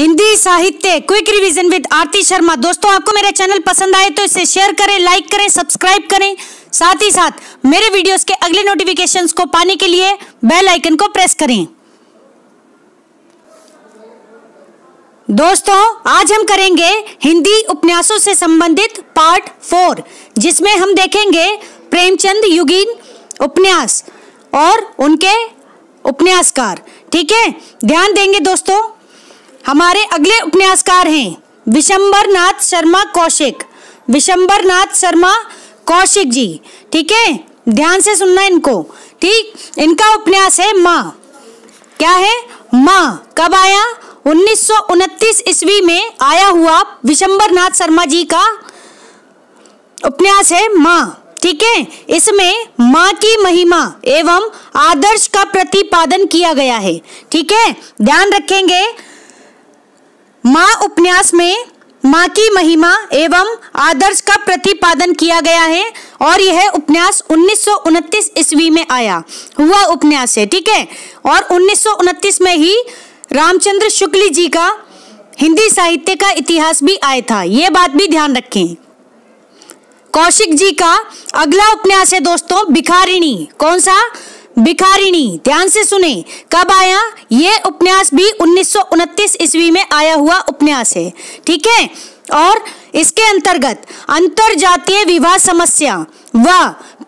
हिंदी साहित्य quick revision with Aarti Sharma दोस्तों आपको मेरा चैनल पसंद आए तो इसे शेयर करें लाइक करें सब्सक्राइब करें साथ ही साथ मेरे वीडियोस के अगले नोटिफिकेशंस को पाने के लिए बेल आइकन को प्रेस करें दोस्तों आज हम करेंगे हिंदी उपन्यासों से संबंधित पार्ट फोर जिसमें हम देखेंगे प्रेमचंद युगीन उपन्यास और उनके उपन्यासकार ठीक है ध्यान देंगे दोस्तों हमारे अगले उपन्यासकार हैं विशंबर नाथ शर्मा कौशिक विशंबर नाथ शर्मा कौशिक जी ठीक है ध्यान से सुनना इनको ठीक इनका उपन्यास है माँ क्या है माँ कब आया 1929 ईस्वी में आया हुआ विशंबर नाथ शर्मा जी का उपन्यास है माँ ठीक है इसमें माँ की महिमा एवं आदर्श का प्रतिपादन किया गया है ठीक है ध्यान रखेंगे माँ उपन्यास में माँ की महिमा एवं आदर्श का प्रतिपादन किया गया है और यह उपन्यास 1929 ईस्वी में आया हुआ उपन्यास है ठीक है और उन्नीस में ही रामचंद्र शुक्ल जी का हिंदी साहित्य का इतिहास भी आया था ये बात भी ध्यान रखें कौशिक जी का अगला उपन्यास है दोस्तों भिखारिणी कौन सा भिखारिणी ध्यान से सुने कब आया ये उपन्यास भी उन्नीस ईस्वी में आया हुआ उपन्यास है ठीक है और इसके अंतर्गत अंतर जातीय विवाह समस्या व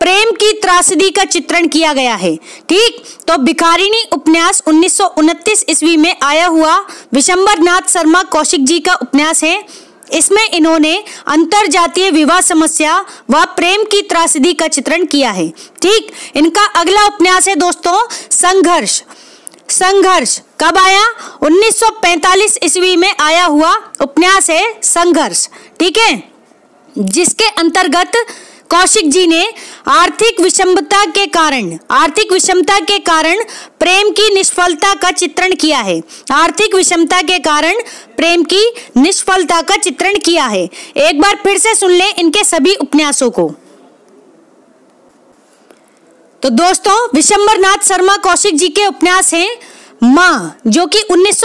प्रेम की त्रासदी का चित्रण किया गया है ठीक तो भिखारिणी उपन्यास उन्नीस ईस्वी में आया हुआ विशंबर नाथ शर्मा कौशिक जी का उपन्यास है इसमें इन्होंने अंतर जातीय विवाह समस्या व प्रेम की त्रासदी का चित्रण किया है ठीक इनका अगला उपन्यास है दोस्तों संघर्ष संघर्ष कब आया 1945 ईस्वी में आया हुआ उपन्यास है संघर्ष ठीक है जिसके अंतर्गत कौशिक जी ने आर्थिक विषमता के कारण आर्थिक विषमता के कारण प्रेम की निष्फलता का चित्रण किया है आर्थिक विषमता के कारण प्रेम की निष्फलता का चित्रण किया है एक बार फिर से सुन लें इनके सभी उपन्यासों को तो दोस्तों विशंबरनाथ शर्मा कौशिक जी के उपन्यास हैं माँ जो कि उन्नीस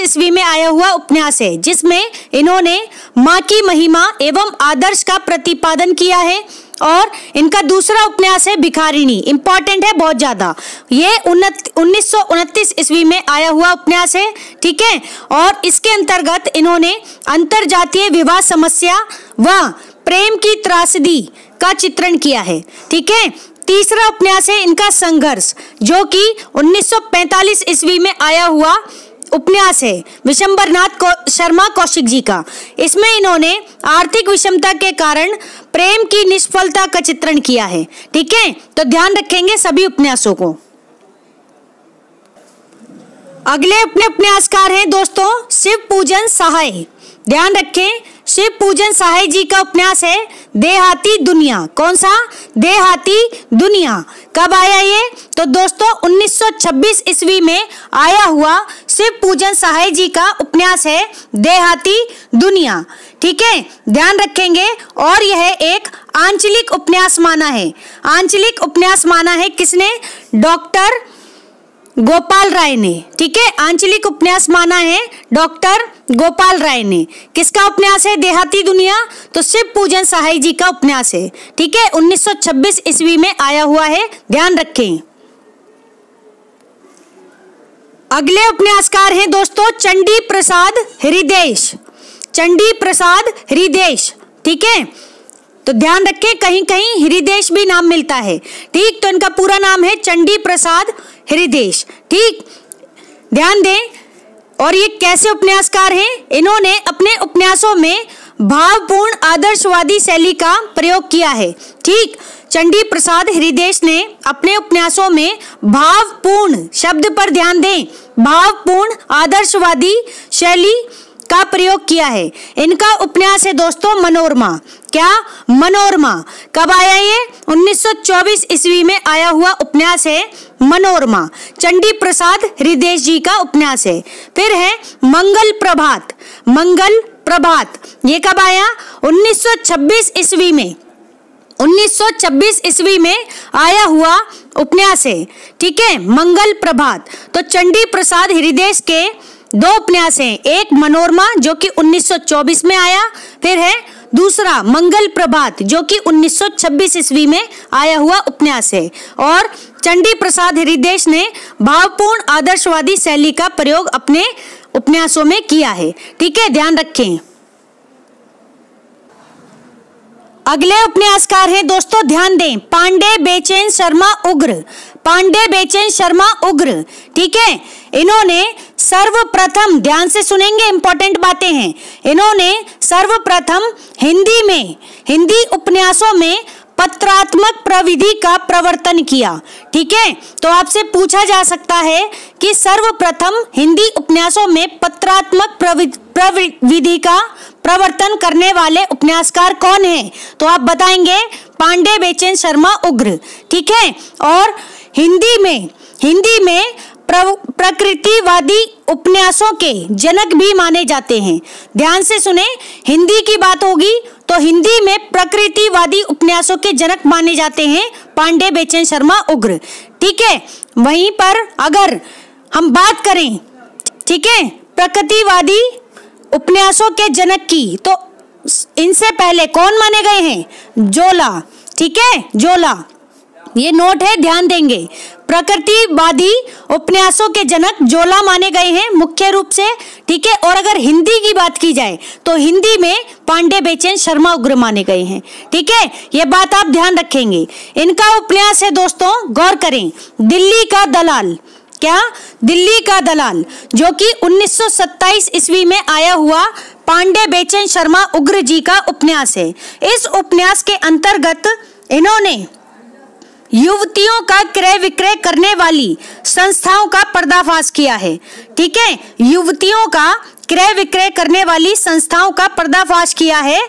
ईस्वी में आया हुआ उपन्यास है जिसमें इन्होंने माँ की महिमा एवं आदर्श का प्रतिपादन किया है और इनका दूसरा उपन्यास है भिखारिणी इंपॉर्टेंट है बहुत ज़्यादा ये उन्नीस सौ ईस्वी में आया हुआ उपन्यास है ठीक है और इसके अंतर्गत इन्होंने जातीय विवाह समस्या व प्रेम की त्रासदी का चित्रण किया है ठीक है तीसरा उपन्यास है इनका संघर्ष जो कि 1945 ईस्वी में आया हुआ उपन्यास है विशंबरनाथ को, शर्मा कौशिक जी का इसमें इन्होंने आर्थिक विषमता के कारण प्रेम की निष्फलता का चित्रण किया है ठीक है तो ध्यान रखेंगे सभी उपन्यासों को अगले अपने उपन्यासकार हैं दोस्तों शिव पूजन सहाय ध्यान रखें शिव पूजन सहाय जी का उपन्यास है देहाती दुनिया कौन सा देहाती दुनिया कब आया ये तो दोस्तों 1926 ईस्वी में आया हुआ शिव पूजन सहाय जी का उपन्यास है देहाती दुनिया ठीक है ध्यान रखेंगे और यह एक आंचलिक उपन्यास माना है आंचलिक उपन्यास माना है किसने डॉक्टर गोपाल राय ने ठीक है आंचलिक उपन्यास माना है डॉक्टर गोपाल राय ने किसका उपन्यास है देहाती दुनिया तो शिव पूजन सहाय जी का उपन्यास है ठीक है 1926 ईस्वी में आया हुआ है ध्यान रखें अगले उपन्यासकार हैं दोस्तों चंडी प्रसाद हृदेश चंडी प्रसाद हृदेश ठीक है तो ध्यान रखें कहीं कहीं हृदेश भी नाम मिलता है ठीक तो इनका पूरा नाम है चंडी प्रसाद हृदेश ठीक ध्यान दें और ये कैसे उपन्यासकार हैं इन्होंने अपने उपन्यासों में भावपूर्ण आदर्शवादी शैली का प्रयोग किया है ठीक चंडी प्रसाद हृदेश ने अपने उपन्यासों में भावपूर्ण शब्द पर ध्यान दें भावपूर्ण आदर्शवादी शैली का प्रयोग किया है इनका उपन्यास है दोस्तों मनोरमा क्या मनोरमा कब आया ये 1924 ईस्वी में आया हुआ उपन्यास है मनोरमा चंडी प्रसाद हृदेश जी का उपन्यास है फिर है मंगल प्रभात मंगल प्रभात ये कब आया 1926 ईस्वी में 1926 ईस्वी में आया हुआ उपन्यास है ठीक है मंगल प्रभात तो चंडी प्रसाद हृदेश के दो उपन्यास हैं एक मनोरमा जो कि 1924 में आया फिर है दूसरा मंगल प्रभात जो कि 1926 ईस्वी में आया हुआ उपन्यास है और चंडी प्रसाद हरिदेश ने भावपूर्ण आदर्शवादी शैली का प्रयोग अपने उपन्यासों में किया है ठीक है ध्यान रखें अगले उपन्यासकार हैं दोस्तों ध्यान दें पांडे बेचैन शर्मा उग्र पांडे बेचैन शर्मा उग्र ठीक है इन्होंने सर्वप्रथम ध्यान से सुनेंगे इंपॉर्टेंट बातें हैं इन्होंने सर्वप्रथम हिंदी में हिंदी उपन्यासों में पत्रात्मक प्रविधि का प्रवर्तन किया ठीक है तो आपसे पूछा जा सकता है कि सर्वप्रथम हिंदी उपन्यासों में पत्रात्मक प्रविधि का प्रवर्तन करने वाले उपन्यासकार कौन है तो आप बताएंगे पांडे बेचैन शर्मा उग्र ठीक है और हिंदी में हिंदी में प्रकृतिवादी उपन्यासों के जनक भी माने जाते हैं ध्यान से सुने हिंदी की बात होगी तो हिंदी में प्रकृतिवादी उपन्यासों के जनक माने जाते हैं पांडे बेचैन शर्मा उग्र ठीक है वहीं पर अगर हम बात करें ठीक है प्रकृतिवादी उपन्यासों के जनक की तो इनसे पहले कौन माने गए हैं जोला ठीक है जोला ये नोट है ध्यान देंगे प्रकृतिवादी उपन्यासों के जनक जोला माने गए हैं मुख्य रूप से ठीक है और अगर हिंदी की बात की जाए तो हिंदी में पांडे बेचैन शर्मा उग्र माने गए हैं ठीक है ये बात आप ध्यान रखेंगे इनका उपन्यास है दोस्तों गौर करें दिल्ली का दलाल क्या दिल्ली का दलाल जो कि 1927 ईस्वी में आया हुआ पांडे बेचैन शर्मा उग्र जी का उपन्यास है इस उपन्यास के अंतर्गत इन्होंने युवतियों का क्रय विक्रय करने वाली संस्थाओं का पर्दाफाश किया है ठीक है युवतियों का क्रय विक्रय करने वाली संस्थाओं का पर्दाफाश किया है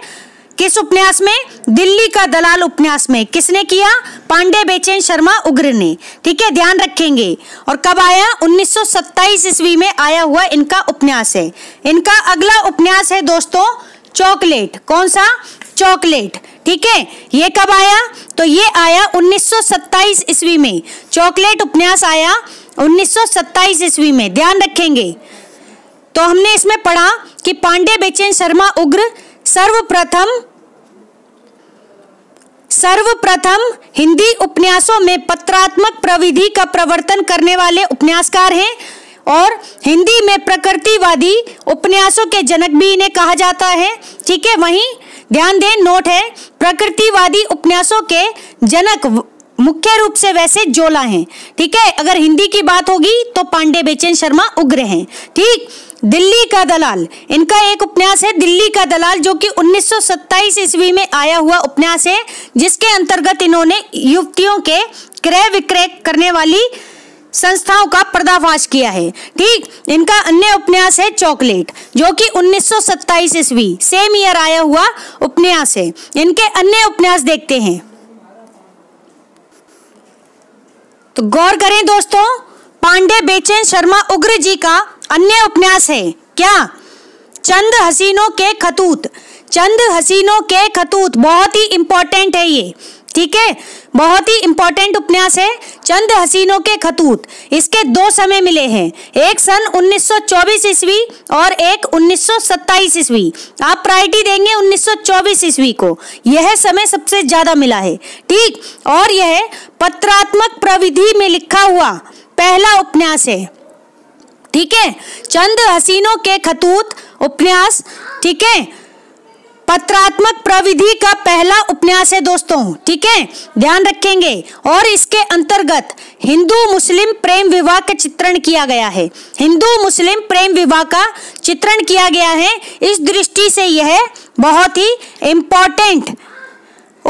किस उपन्यास में दिल्ली का दलाल उपन्यास में किसने किया पांडे बेचैन शर्मा उग्र ने ठीक है ध्यान रखेंगे और कब आया 1927 ईस्वी में आया हुआ इनका उपन्यास है इनका अगला उपन्यास है दोस्तों चॉकलेट कौन सा चॉकलेट ठीक है ये कब आया तो ये आया 1927 ईस्वी में चॉकलेट उपन्यास आया 1927 ईस्वी में ध्यान रखेंगे तो हमने इसमें पढ़ा कि पांडे बेचैन शर्मा उग्र सर्वप्रथम सर्वप्रथम हिंदी उपन्यासों में पत्रात्मक प्रविधि का प्रवर्तन करने वाले उपन्यासकार हैं और हिंदी में प्रकृतिवादी उपन्यासों के जनक भी इन्हें कहा जाता है ठीक है वहीं ध्यान दें नोट है प्रकृतिवादी उपन्यासों के जनक मुख्य रूप से वैसे जोला हैं ठीक है अगर हिंदी की बात होगी तो पांडे बेचैन शर्मा उग्र हैं ठीक दिल्ली का दलाल इनका एक उपन्यास है दिल्ली का दलाल जो कि 1927 ईस्वी में आया हुआ उपन्यास है जिसके अंतर्गत इन्होंने युवतियों के क्रय विक्रय करने वाली संस्थाओं का पर्दाफाश किया है ठीक इनका अन्य उपन्यास है चॉकलेट जो कि 1927 ईस्वी सेम ईयर आया हुआ उपन्यास है इनके अन्य उपन्यास देखते हैं तो गौर करें दोस्तों पांडे बेचैन शर्मा उग्र जी का अन्य उपन्यास है क्या चंद हसीनों के खतूत चंद हसीनों के खतूत बहुत ही इंपॉर्टेंट है ये ठीक है बहुत ही इंपॉर्टेंट उपन्यास है चंद हसीनों के खतूत इसके दो समय मिले हैं एक सन 1924 ईस्वी और एक 1927 ईस्वी आप प्रायरिटी देंगे 1924 ईस्वी को यह समय सबसे ज्यादा मिला है ठीक और यह पत्रात्मक प्रविधि में लिखा हुआ पहला उपन्यास है ठीक है चंद हसीनों के खतूत उपन्यास ठीक है पत्रात्मक प्रविधि का पहला उपन्यास है दोस्तों ठीक है ध्यान रखेंगे और इसके अंतर्गत हिंदू मुस्लिम प्रेम विवाह का चित्रण किया गया है हिंदू मुस्लिम प्रेम विवाह का चित्रण किया गया है इस दृष्टि से यह बहुत ही इम्पोर्टेंट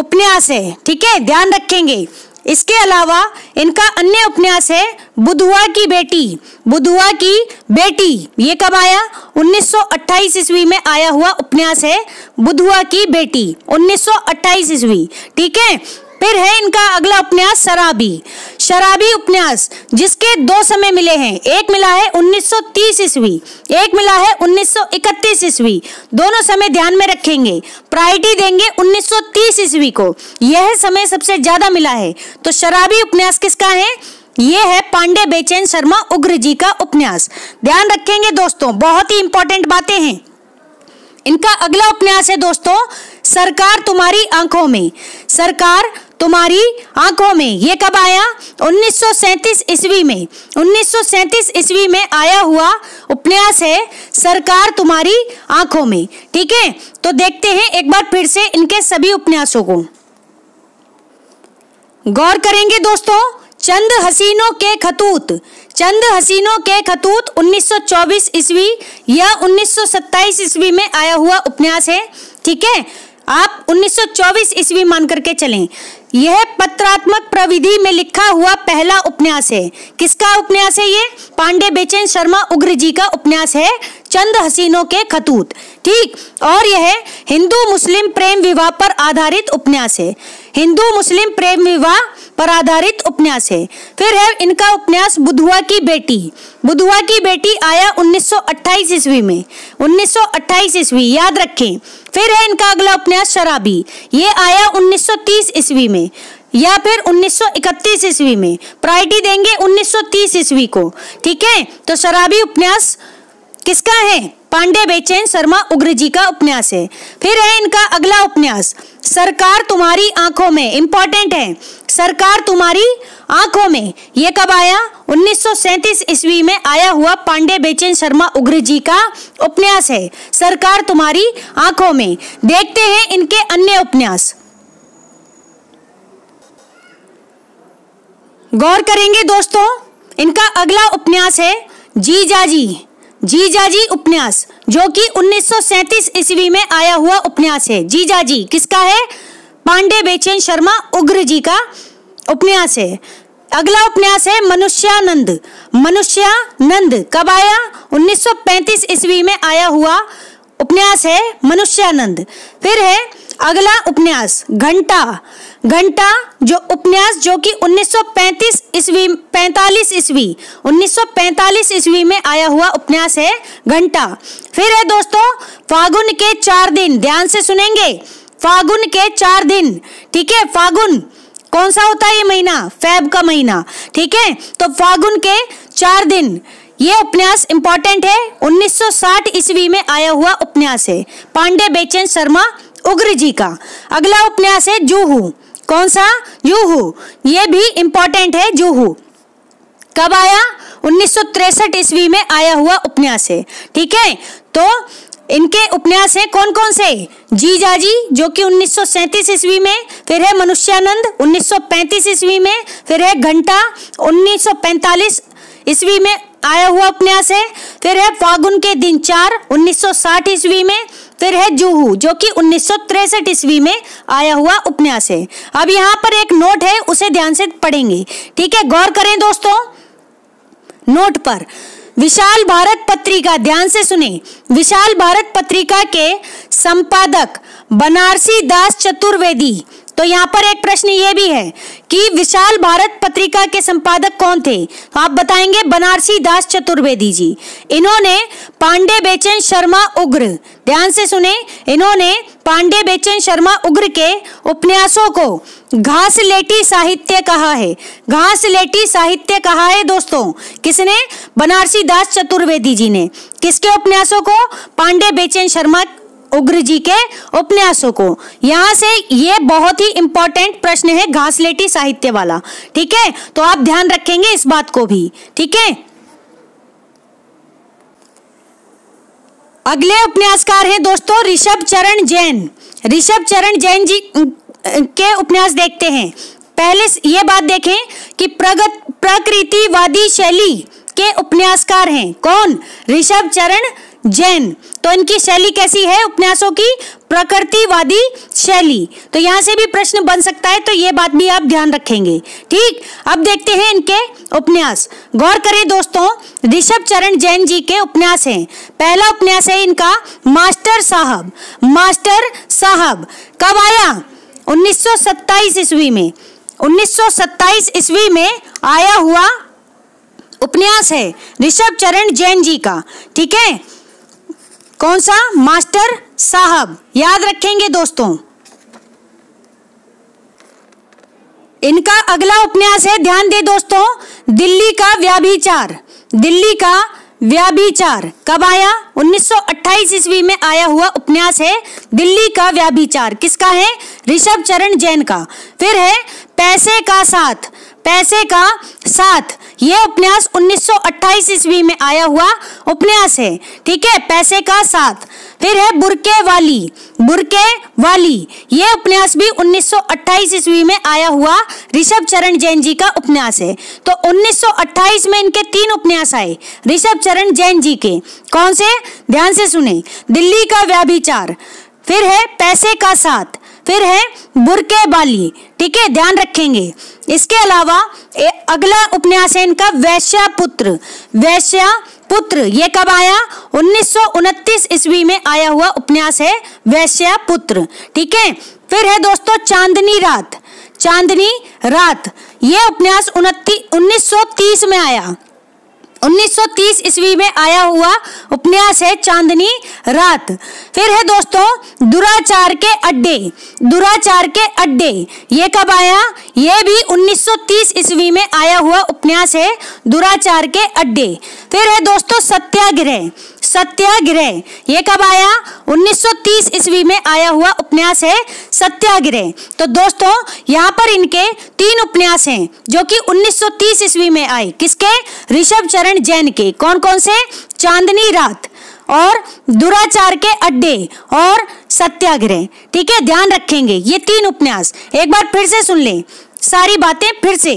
उपन्यास है ठीक है ध्यान रखेंगे इसके अलावा इनका अन्य उपन्यास है बुधुआ की बेटी बुधुआ की बेटी ये कब आया 1928 ईस्वी में आया हुआ उपन्यास है बुधुआ की बेटी 1928 ईस्वी ठीक है फिर है इनका अगला उपन्यास शराबी शराबी उपन्यास जिसके दो समय मिले हैं एक मिला है 1930 ईस्वी एक मिला है 1931 ईस्वी दोनों समय ध्यान में रखेंगे प्रायोरिटी देंगे 1930 ईस्वी को यह समय सबसे ज्यादा मिला है तो शराबी उपन्यास किसका है ये है पांडे बेचैन शर्मा उग्र जी का उपन्यास ध्यान रखेंगे दोस्तों बहुत ही इंपॉर्टेंट बातें हैं इनका अगला उपन्यास है दोस्तों सरकार तुम्हारी आंखों में सरकार तुम्हारी आंखों में ये कब आया 1937 ईस्वी में 1937 ईस्वी में आया हुआ उपन्यास है सरकार तुम्हारी आंखों में ठीक है तो देखते हैं एक बार फिर से इनके सभी उपन्यासों को गौर करेंगे दोस्तों चंद हसीनों के खतूत चंद हसीनों के खतूत 1924 ईस्वी या 1927 ईस्वी में आया हुआ उपन्यास है ठीक है आप 1924 ईस्वी मान करके चलें यह पत्रात्मक प्रविधि में लिखा हुआ पहला उपन्यास है किसका उपन्यास है ये पांडे बेचैन शर्मा उग्र जी का उपन्यास है चंद हसीनों के खतूत ठीक और यह हिंदू मुस्लिम प्रेम विवाह पर आधारित उपन्यास है हिंदू मुस्लिम प्रेम विवाह पर आधारित उपन्यास है फिर है इनका उपन्यास बुधवा की बेटी बुधवा की बेटी आया 1928 ईस्वी में 1928 ईस्वी याद रखें फिर है इनका अगला उपन्यास शराबी ये आया 1930 ईस्वी में या फिर 1931 ईस्वी में प्रायोरिटी देंगे 1930 ईस्वी को ठीक है तो शराबी उपन्यास किसका है पांडे बेचैन शर्मा उग्र जी का उपन्यास है फिर है इनका अगला उपन्यास सरकार तुम्हारी आंखों में इम्पोर्टेंट है सरकार तुम्हारी आंखों में ये कब आया 1937 ईस्वी में आया हुआ पांडे बेचैन शर्मा उग्र जी का उपन्यास है सरकार तुम्हारी आंखों में देखते हैं इनके अन्य उपन्यास गौर करेंगे दोस्तों इनका अगला उपन्यास है जी जाजी जीजाजी उपन्यास जो कि 1937 ईस्वी में आया हुआ उपन्यास है जीजाजी किसका है पांडे बेचैन शर्मा उग्र जी का उपन्यास है अगला उपन्यास है मनुष्यानंद मनुष्यानंद कब आया 1935 ईस्वी में आया हुआ उपन्यास है मनुष्यानंद फिर है अगला उपन्यास घंटा घंटा जो उपन्यास जो कि 1935 ईस्वी 45 ईस्वी 1945 ईस्वी में आया हुआ उपन्यास है घंटा फिर है दोस्तों फागुन के चार दिन ध्यान से सुनेंगे फागुन के चार दिन ठीक है फागुन कौन सा होता है ये महीना फैब का महीना ठीक है तो फागुन के चार दिन ये उपन्यास इंपॉर्टेंट है 1960 ईस्वी में आया हुआ उपन्यास है पांडे बेचैन शर्मा उग्र जी का अगला उपन्यास है जूहू कौन सा यूहू ये भी इंपॉर्टेंट है जूहू कब आया उन्नीस ईस्वी में आया हुआ उपन्यास है ठीक है तो इनके उपन्यास हैं कौन कौन से जी जाजी जो कि 1937 ईस्वी में फिर है मनुष्यानंद 1935 ईस्वी में फिर है घंटा 1945 ईस्वी में आया हुआ उपन्यास है फिर है फागुन के दिन चार 1960 ईस्वी में फिर है जूहू जो कि उन्नीस ईस्वी में आया हुआ उपन्यास है अब यहाँ पर एक नोट है उसे ध्यान से पढ़ेंगे ठीक है गौर करें दोस्तों नोट पर विशाल भारत पत्रिका ध्यान से सुने विशाल भारत पत्रिका के संपादक बनारसी दास चतुर्वेदी तो यहाँ पर एक प्रश्न ये भी है कि विशाल भारत पत्रिका के संपादक कौन थे तो आप बताएंगे बनारसी दास चतुर्वेदी जी इन्होंने पांडे बेचन शर्मा उग्र ध्यान से सुने इन्होंने पांडे बेचन शर्मा उग्र के उपन्यासों को घास लेटी साहित्य कहा है घास लेटी साहित्य कहा है दोस्तों किसने बनारसी दास चतुर्वेदी जी ने किसके उपन्यासों को पांडे बेचन शर्मा उग्र जी के उपन्यासों को यहां से ये बहुत ही इंपॉर्टेंट प्रश्न है घासलेटी साहित्य वाला ठीक है तो आप ध्यान रखेंगे इस बात को भी ठीक है अगले उपन्यासकार हैं दोस्तों ऋषभ चरण जैन ऋषभ चरण जैन जी के उपन्यास देखते हैं पहले ये बात देखें कि प्रगत प्रकृतिवादी शैली के उपन्यासकार हैं कौन ऋषभ चरण जैन तो इनकी शैली कैसी है उपन्यासों की प्रकृतिवादी शैली तो यहाँ से भी प्रश्न बन सकता है तो ये बात भी आप ध्यान रखेंगे ठीक अब देखते हैं इनके उपन्यास गौर करें दोस्तों ऋषभ चरण जैन जी के उपन्यास हैं पहला उपन्यास है इनका मास्टर साहब मास्टर साहब कब आया उन्नीस ईस्वी में उन्नीस ईस्वी में आया हुआ उपन्यास है ऋषभ चरण जैन जी का ठीक है कौन सा मास्टर साहब याद रखेंगे दोस्तों इनका अगला उपन्यास है ध्यान दे दोस्तों दिल्ली का व्याभिचार दिल्ली का व्याभिचार कब आया 1928 ईस्वी में आया हुआ उपन्यास है दिल्ली का व्याभिचार किसका है ऋषभ चरण जैन का फिर है पैसे का साथ पैसे का साथ यह उपन्यास 1928 ईस्वी में आया हुआ उपन्यास है ठीक है पैसे का साथ फिर है बुरके वाली बुरके वाली यह उपन्यास भी 1928 ईस्वी में आया हुआ ऋषभ चरण जैन जी का उपन्यास है तो 1928 में इनके तीन उपन्यास आए ऋषभ चरण जैन जी के कौन से ध्यान से सुने दिल्ली का व्याभिचार फिर है पैसे का साथ फिर है बुरके वाली ठीक है ध्यान रखेंगे इसके अलावा अगला उपन्यास है इनका वैश्या पुत्र वैश्या पुत्र ये कब आया उन्नीस ईस्वी में आया हुआ उपन्यास है वैश्या पुत्र ठीक है फिर है दोस्तों चांदनी रात चांदनी रात ये उपन्यास उन्नीस सौ तीस में आया 1930 ईस्वी में आया हुआ उपन्यास है चांदनी रात फिर है दोस्तों दुराचार के अड्डे दुराचार के अड्डे ये कब आया ये भी 1930 ईस्वी में आया हुआ उपन्यास है दुराचार के अड्डे फिर है दोस्तों सत्याग्रह सत्याग्रह ये कब आया 1930 ईस्वी में आया हुआ उपन्यास है सत्याग्रह तो दोस्तों यहाँ पर इनके तीन उपन्यास हैं जो कि 1930 ईस्वी में आए किसके ऋषभ चरण जैन के कौन कौन से चांदनी रात और दुराचार के अड्डे और सत्याग्रह ठीक है ध्यान रखेंगे ये तीन उपन्यास एक बार फिर से सुन लें सारी बातें फिर से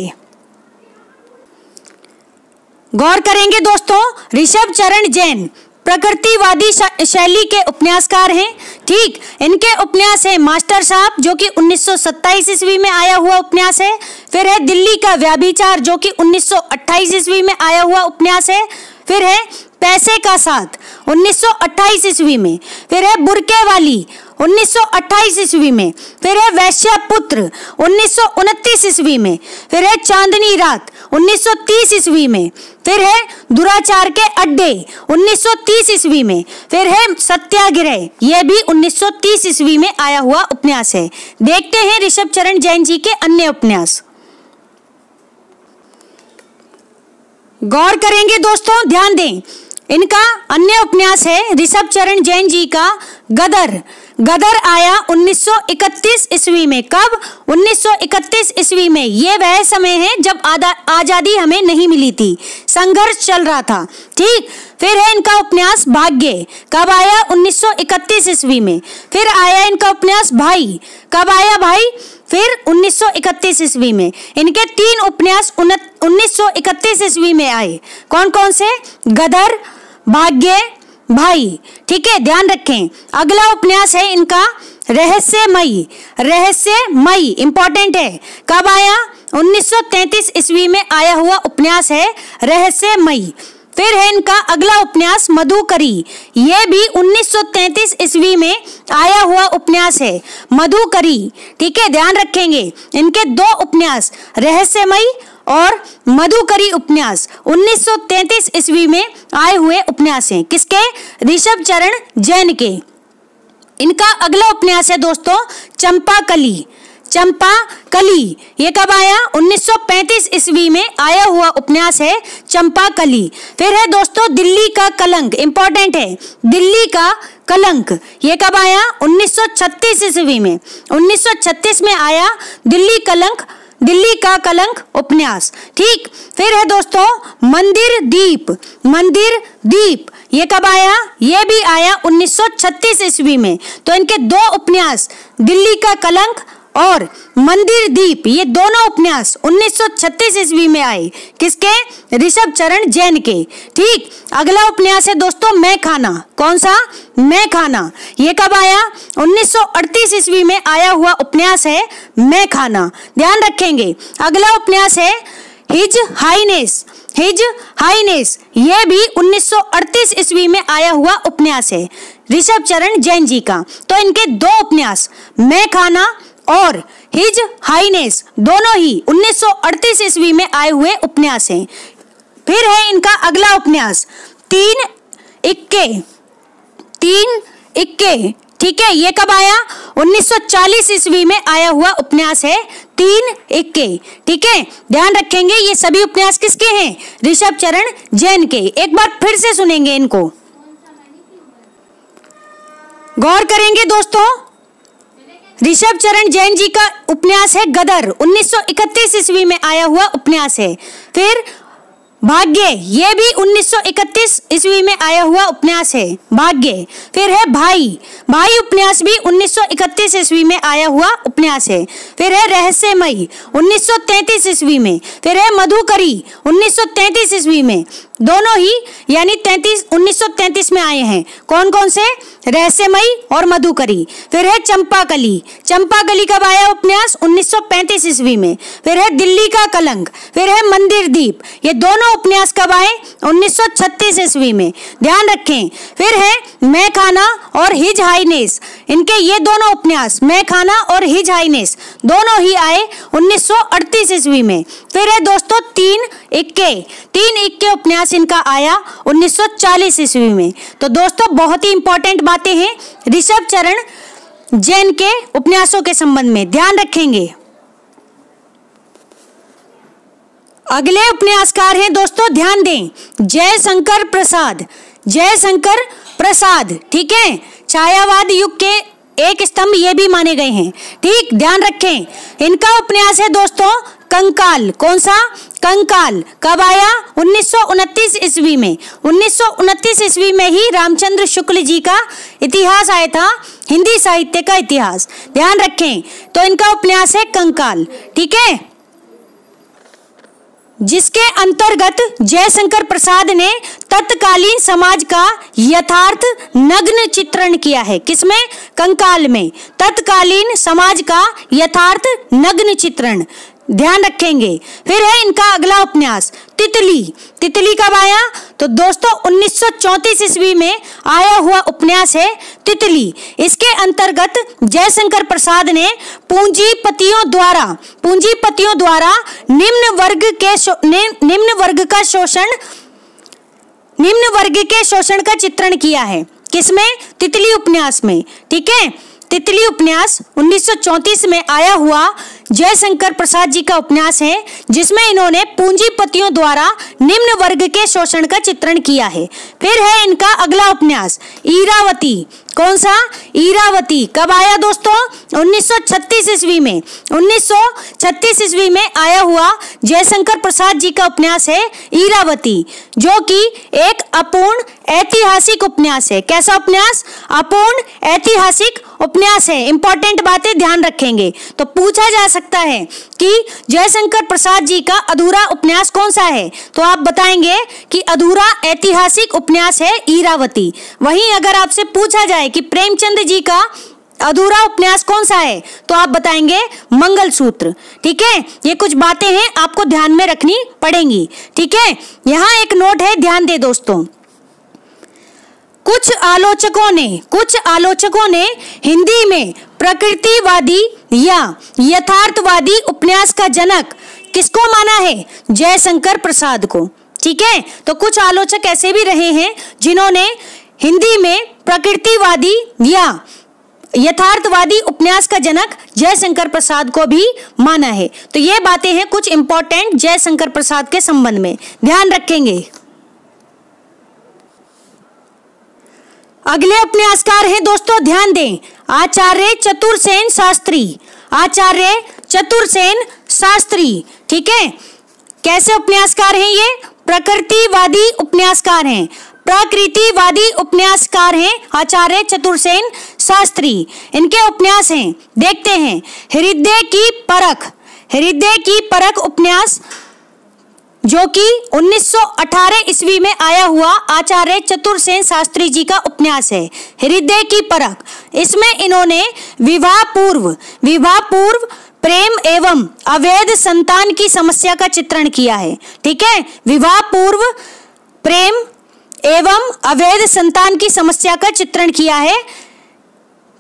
गौर करेंगे दोस्तों ऋषभ चरण जैन प्रकृतिवादी शैली के उपन्यासकार हैं ठीक इनके उपन्यास है मास्टर साहब जो कि 1927 ईस्वी में आया हुआ उपन्यास है फिर है दिल्ली का व्याभिचार जो कि 1928 ईस्वी में आया हुआ उपन्यास है फिर है पैसे का साथ 1928 ईस्वी में फिर है बुरके वाली 1928 ईस्वी में फिर है वैश्य पुत्र उन्नीस ईस्वी में फिर है चांदनी रात 1930 ईस्वी में फिर है दुराचार के अड्डे 1930 ईस्वी में फिर है सत्याग्रह यह भी 1930 ईस्वी में आया हुआ उपन्यास है देखते हैं ऋषभ चरण जैन जी के अन्य उपन्यास गौर करेंगे दोस्तों ध्यान दें इनका अन्य उपन्यास है ऋषभ चरण जैन जी का गदर गदर आया 1931 ईस्वी में कब 1931 ईस्वी में यह वह समय है जब आजादी हमें नहीं मिली थी संघर्ष चल रहा था ठीक फिर है इनका उपन्यास भाग्य कब आया 1931 ईस्वी में फिर आया इनका उपन्यास भाई कब आया भाई फिर 1931 ईस्वी में इनके तीन उपन्यास उन्नीस सौ ईस्वी में आए कौन कौन से गदर भाग्य भाई ठीक है ध्यान रखें अगला उपन्यास है इनका रहस्यमयी रहस्यमयी इंपॉर्टेंट है कब आया 1933 ईस्वी में आया हुआ उपन्यास है रहस्यमयी फिर है इनका अगला उपन्यास मधुकरी ये भी 1933 ईस्वी में आया हुआ उपन्यास है मधुकरी ठीक है ध्यान रखेंगे इनके दो उपन्यास रहस्यमयी और मधुकरी उपन्यास 1933 ईस्वी में आए हुए उपन्यास हैं किसके ऋषभ चरण जैन के इनका अगला उपन्यास है दोस्तों चंपा कली चंपा कली ये कब आया 1935 ईस्वी में आया हुआ उपन्यास है चंपा कली फिर है दोस्तों दिल्ली का कलंक इंपॉर्टेंट है दिल्ली का कलंक ये कब आया 1936 ईस्वी में 1936 में आया दिल्ली कलंक दिल्ली का कलंक उपन्यास ठीक फिर है दोस्तों मंदिर दीप मंदिर दीप ये कब आया ये भी आया 1936 ईस्वी में तो इनके दो उपन्यास दिल्ली का कलंक और मंदिर दीप ये दोनों उपन्यास 1936 सौ ईस्वी में आए किसके ऋषभ चरण जैन के ठीक अगला उपन्यास है दोस्तों मैं खाना कौन सा मैं खाना ये कब आया 1938 सौ ईस्वी में आया हुआ उपन्यास है मैं खाना ध्यान रखेंगे अगला उपन्यास है हिज हाइनेस हिज हाइनेस ये भी 1938 सौ ईस्वी में आया हुआ उपन्यास है ऋषभ चरण जैन जी का तो इनके दो उपन्यास मैं खाना और हिज हाइनेस दोनों ही 1938 ईस्वी में आए हुए उपन्यास हैं फिर है इनका अगला उपन्यास तीन इक्के तीन इक्के ठीक है ये कब आया 1940 ईस्वी में आया हुआ उपन्यास है तीन इक्के ठीक है ध्यान रखेंगे ये सभी उपन्यास किसके हैं ऋषभ चरण जैन के एक बार फिर से सुनेंगे इनको गौर करेंगे दोस्तों ऋषभ चरण जैन जी का उपन्यास है गदर 1931 ईस्वी में आया हुआ उपन्यास है फिर भाग्य ये भी 1931 ईस्वी में आया हुआ उपन्यास है भाग्य फिर है भाई भाई उपन्यास भी 1931 ईस्वी में आया हुआ उपन्यास है फिर है रहस्यमयी 1933 ईस्वी में फिर है मधुकरी 1933 ईस्वी में दोनों ही यानी 33 1933 में आए हैं कौन कौन से रहस्यमयी और मधुकरी फिर है चंपा कली चंपा कली कब आया उपन्यास 1935 ईस्वी में फिर है दिल्ली का कलंक फिर है मंदिर दीप ये दोनों उपन्यास कब आए 1936 ईस्वी में ध्यान रखें फिर है मैं खाना और हिज हाइनेस इनके ये दोनों उपन्यास मैं खाना और हिज हाइनेस दोनों ही आए उन्नीस ईस्वी में फिर है दोस्तों तीन इक्के तीन इक्के उपन्यास इतिहास इनका आया 1940 ईस्वी में तो दोस्तों बहुत ही इंपॉर्टेंट बातें हैं ऋषभ चरण जैन के उपन्यासों के संबंध में ध्यान रखेंगे अगले उपन्यासकार हैं दोस्तों ध्यान दें जयशंकर प्रसाद जयशंकर प्रसाद ठीक है छायावाद युग के एक स्तंभ ये भी माने गए हैं ठीक ध्यान रखें इनका उपन्यास है दोस्तों कंकाल कौन सा कंकाल कब आया 1929 ईस्वी में 1929 ईस्वी में ही रामचंद्र शुक्ल जी का इतिहास आया था हिंदी साहित्य का इतिहास ध्यान रखें तो इनका उपन्यास है कंकाल ठीक है जिसके अंतर्गत जयशंकर प्रसाद ने तत्कालीन समाज का यथार्थ नग्न चित्रण किया है किसमें कंकाल में तत्कालीन समाज का यथार्थ नग्न चित्रण ध्यान रखेंगे फिर है इनका अगला उपन्यास तितली तितली कब आया तो दोस्तों 1934 ईस्वी में आया हुआ उपन्यास है तितली इसके अंतर्गत जयशंकर प्रसाद ने पूंजीपतियों द्वारा पूंजीपतियों द्वारा निम्न वर्ग के नि, निम्न वर्ग का शोषण निम्न वर्ग के शोषण का चित्रण किया है किसमें तितली उपन्यास में ठीक है तितली उपन्यास 1934 में आया हुआ जयशंकर प्रसाद जी का उपन्यास है जिसमें इन्होंने पूंजीपतियों द्वारा निम्न वर्ग के शोषण का चित्रण किया है फिर है इनका अगला उपन्यास ईरावती कौन सा ईरावती कब आया दोस्तों 1936 ईस्वी में 1936 ईस्वी में आया हुआ जयशंकर प्रसाद जी का उपन्यास है ईरावती जो कि एक अपूर्ण ऐतिहासिक उपन्यास है कैसा उपन्यास अपूर्ण ऐतिहासिक उपन्यास है इंपॉर्टेंट बातें ध्यान रखेंगे तो पूछा जा सकता है कि जयशंकर प्रसाद जी का अधूरा उपन्यास कौन सा है तो आप बताएंगे कि अधूरा ऐतिहासिक उपन्यास है ईरावती वहीं अगर आपसे पूछा जाए कि प्रेमचंद जी का अधूरा उपन्यास कौन सा है तो आप बताएंगे मंगलसूत्र ठीक है ये कुछ बातें हैं आपको ध्यान में रखनी पड़ेंगी ठीक है यहाँ एक नोट है ध्यान दे दोस्तों कुछ आलोचकों ने कुछ आलोचकों ने हिंदी में प्रकृतिवादी या यथार्थवादी उपन्यास का जनक किसको माना है जयशंकर प्रसाद को ठीक है तो कुछ आलोचक ऐसे भी रहे हैं जिन्होंने हिंदी में प्रकृतिवादी या यथार्थवादी उपन्यास का जनक जयशंकर प्रसाद को भी माना है तो ये बातें हैं कुछ इंपॉर्टेंट जयशंकर प्रसाद के संबंध में ध्यान रखेंगे अगले अपने आस्कार हैं दोस्तों ध्यान दें आचार्य चतुर्सेन शास्त्री आचार्य चतुर्सेन शास्त्री ठीक है कैसे उपन्यासकार हैं ये प्रकृतिवादी उपन्यासकार हैं प्रकृतिवादी उपन्यासकार हैं आचार्य चतुर्सेन शास्त्री इनके उपन्यास हैं देखते हैं हृदय की परख हृदय की परख उपन्यास जो कि 1918 ईस्वी में आया हुआ आचार्य चतुर्सेन शास्त्री जी का उपन्यास है हृदय की परख इसमें इन्होंने विवाह पूर्व विवाह पूर्व प्रेम एवं अवैध संतान की समस्या का चित्रण किया है ठीक है विवाह पूर्व प्रेम एवं अवैध संतान की समस्या का चित्रण किया है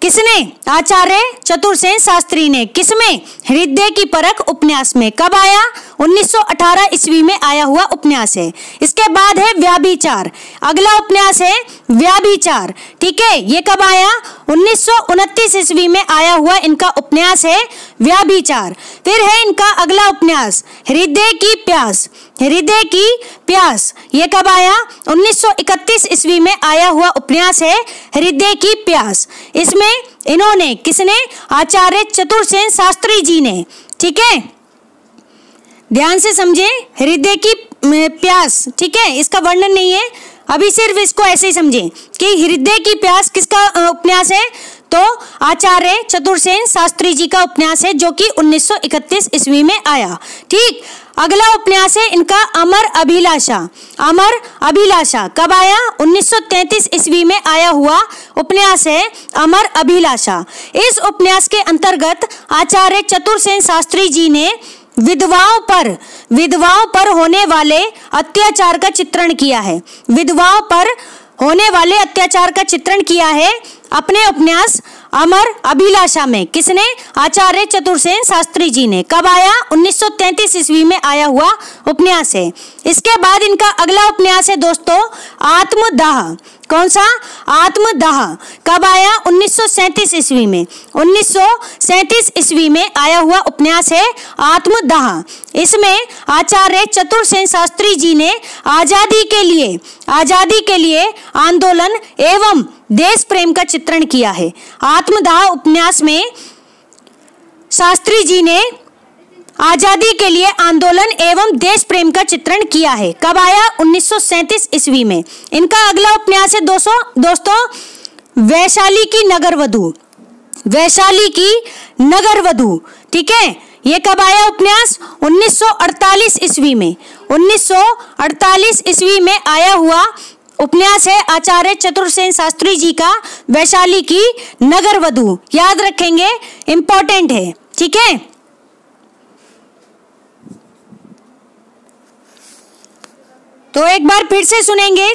किसने आचार्य चतुरसेन शास्त्री ने किसमें हृदय की परख उपन्यास में कब आया 1918 ईस्वी में आया हुआ उपन्यास है इसके बाद है व्याभिचार अगला उपन्यास है व्याभिचार ठीक है ये कब आया उन्नीस ईस्वी में आया हुआ इनका उपन्यास है व्याभिचार फिर है इनका अगला उपन्यास हृदय की प्यास हृदय की प्यास ये कब आया 1931 ईस्वी में आया हुआ उपन्यास है हृदय की प्यास इसमें इन्होंने किसने आचार्य चतुर्सेन शास्त्री जी ने ठीक है ध्यान से समझे हृदय की प्यास ठीक है इसका वर्णन नहीं है अभी सिर्फ इसको ऐसे ही समझे कि हृदय की प्यास किसका उपन्यास है तो आचार्य चतुर्सेन शास्त्री जी का उपन्यास है जो कि 1931 ईस्वी में आया ठीक अगला उपन्यास है इनका अमर अभिलाषा अमर अभिलाषा कब आया 1933 ईस्वी में आया हुआ उपन्यास है अमर अभिलाषा इस उपन्यास के अंतर्गत आचार्य चतुर्सेन शास्त्री जी ने विधवाओं पर विधवाओं पर होने वाले अत्याचार का चित्रण किया है विधवाओं पर होने वाले अत्याचार का चित्रण किया है अपने उपन्यास अमर अभिलाषा में किसने आचार्य चतुर्सेन शास्त्री जी ने कब आया 1933 ईस्वी में आया हुआ उपन्यास है इसके बाद इनका अगला उपन्यास है दोस्तों आत्मदाह कौन सा आत्मदाह कब आया 1937 ईस्वी में 1937 ईस्वी में आया हुआ उपन्यास है आत्मदाह इसमें आचार्य सेन शास्त्री जी ने आजादी के लिए आजादी के लिए आंदोलन एवं देश प्रेम का चित्रण किया है आत्मदाह उपन्यास में शास्त्री जी ने आजादी के लिए आंदोलन एवं देश प्रेम का चित्रण किया है कब आया 1937 ईस्वी में इनका अगला उपन्यास है दोस्तों दोस्तों वैशाली की नगर वधु वैशाली की नगर वधु ठीक है ये कब आया उपन्यास 1948 ईस्वी में 1948 ईस्वी में आया हुआ उपन्यास है आचार्य चतुर्सेन शास्त्री जी का वैशाली की नगर वधु याद रखेंगे इंपॉर्टेंट है ठीक है तो एक बार फिर से सुनेंगे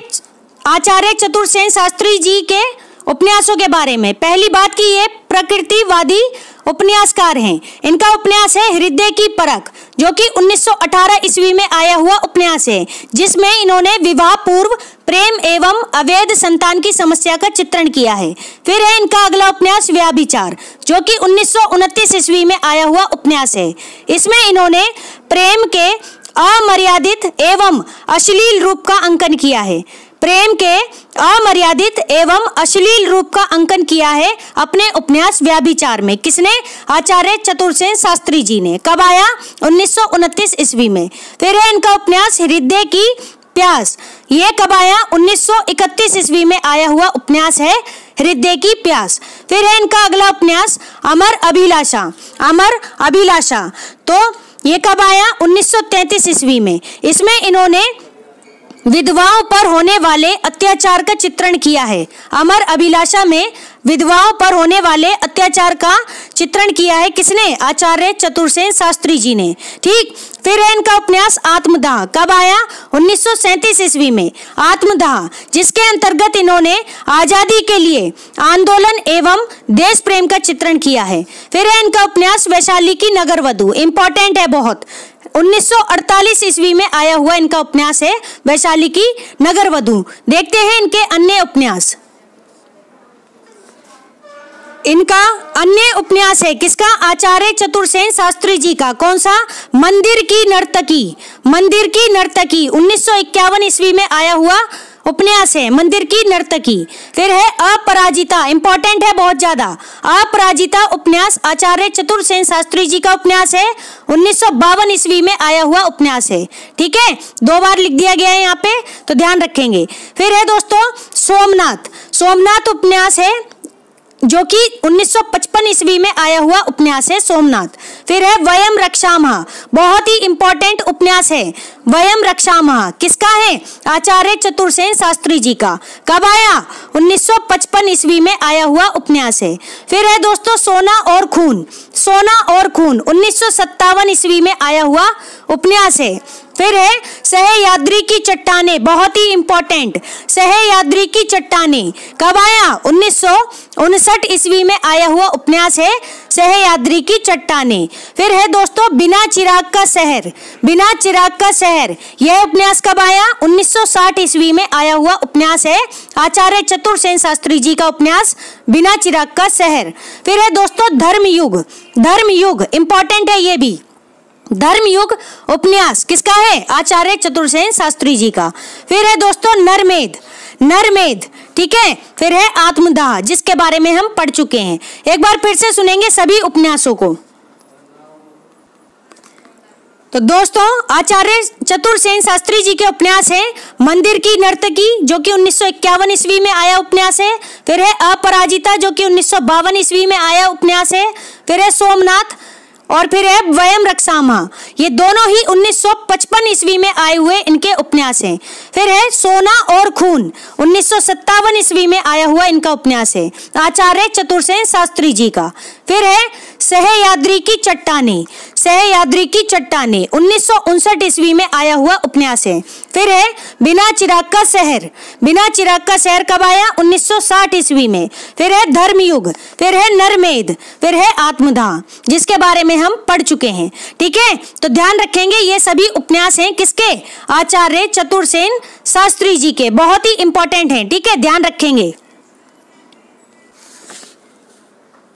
आचार्य चतुर्सेन शास्त्री जी के उपन्यासों के बारे में पहली बात की ये प्रकृतिवादी उपन्यासकार हैं इनका उपन्यास है हृदय की परख जो कि 1918 ईस्वी में आया हुआ उपन्यास है जिसमें इन्होंने विवाह पूर्व प्रेम एवं अवैध संतान की समस्या का चित्रण किया है फिर है इनका अगला उपन्यास व्याभिचार जो कि उन्नीस ईस्वी में आया हुआ उपन्यास है इसमें इन्होंने प्रेम के अमर्यादित एवं अश्लील रूप का अंकन किया है प्रेम के अमर्यादित एवं अश्लील रूप का अंकन किया है अपने उपन्यास व्याभिचार में किसने आचार्य चतुर्सेन शास्त्री जी ने कब आया उन्नीस ईस्वी में फिर है इनका उपन्यास हृदय की प्यास ये कब आया 1931 ईस्वी में आया हुआ उपन्यास है हृदय की प्यास फिर है इनका अगला उपन्यास अमर अभिलाषा अमर अभिलाषा तो ये कब आया 1933 ईस्वी में इसमें इन्होंने विधवाओं पर होने वाले अत्याचार का चित्रण किया है अमर अभिलाषा में विधवाओं पर होने वाले अत्याचार का चित्रण किया है किसने आचार्य चतुर्सेन शास्त्री जी ने ठीक फिर है इनका उपन्यास आत्मदाह कब आया उन्नीस ईस्वी में आत्मदाह जिसके अंतर्गत इन्होंने आजादी के लिए आंदोलन एवं देश प्रेम का चित्रण किया है फिर है इनका उपन्यास वैशाली की नगर वधु इंपॉर्टेंट है बहुत 1948 ईस्वी में आया हुआ इनका उपन्यास है वैशाली की नगर वधु देखते हैं इनके अन्य उपन्यास इनका अन्य उपन्यास है किसका आचार्य चतुर्सेन शास्त्री जी का कौन सा मंदिर की नर्तकी मंदिर की नर्तकी 1951 ईस्वी में आया हुआ उपन्यास है मंदिर की नर्तकी फिर है अपराजिता इंपॉर्टेंट है बहुत ज्यादा अपराजिता उपन्यास आचार्य चतुर्सेन शास्त्री जी का उपन्यास है उन्नीस ईस्वी में आया हुआ उपन्यास है ठीक है दो बार लिख दिया गया है यहाँ पे तो ध्यान रखेंगे फिर है दोस्तों सोमनाथ सोमनाथ उपन्यास है जो कि 1955 ईस्वी में आया हुआ उपन्यास है सोमनाथ फिर है वयम महा बहुत ही इंपॉर्टेंट उपन्यास है वयम महा किसका है आचार्य चतुर्सेन शास्त्री जी का कब आया 1955 ईस्वी में आया हुआ उपन्यास है फिर है दोस्तों सोना और खून सोना और खून उन्नीस ईस्वी में आया हुआ उपन्यास है फिर है सहयाद्री की चट्टाने बहुत ही इंपॉर्टेंट सहयाद्री की चट्टाने कब आया उन्नीस ईस्वी में आया हुआ उपन्यास है सहयाद्री की चट्टाने फिर है दोस्तों बिना चिराग का शहर बिना चिराग का शहर यह उपन्यास कब आया 1960 ईस्वी में आया हुआ उपन्यास है आचार्य सेन शास्त्री जी का उपन्यास बिना चिराग का शहर फिर है दोस्तों धर्म युग धर्म युग इंपॉर्टेंट है ये भी धर्मयुग उपन्यास किसका है आचार्य चतुर्सेन शास्त्री जी का फिर है दोस्तों नरमेध नरमेध ठीक है फिर है आत्मदाह जिसके बारे में हम पढ़ चुके हैं एक बार फिर से सुनेंगे सभी उपन्यासों को तो दोस्तों आचार्य चतुर सेन शास्त्री जी के उपन्यास है मंदिर की नर्तकी जो कि इक्यावन ईस्वी में आया उपन्यास है फिर है अपराजिता जो कि उन्नीस ईस्वी में आया उपन्यास है फिर है सोमनाथ और फिर है वयम रक्सामा ये दोनों ही 1955 ईस्वी में आए हुए इनके उपन्यास हैं फिर है सोना और खून उन्नीस ईस्वी में आया हुआ इनका उपन्यास है आचार्य चतुर्सेन शास्त्री जी का फिर है सहयाद्री की चट्टाने सहयाद्री की चट्टाने उन्नीस ईस्वी में आया हुआ उपन्यास है फिर है बिना चिराग का शहर बिना चिराग का शहर कब आया 1960 ईस्वी में फिर है धर्मयुग फिर है नरमेद फिर है आत्मधा जिसके बारे में हम पढ़ चुके हैं ठीक है तो ध्यान रखेंगे ये सभी उपन्यास हैं किसके आचार्य चतुर्सेन शास्त्री जी के बहुत ही इंपॉर्टेंट हैं ठीक है ध्यान रखेंगे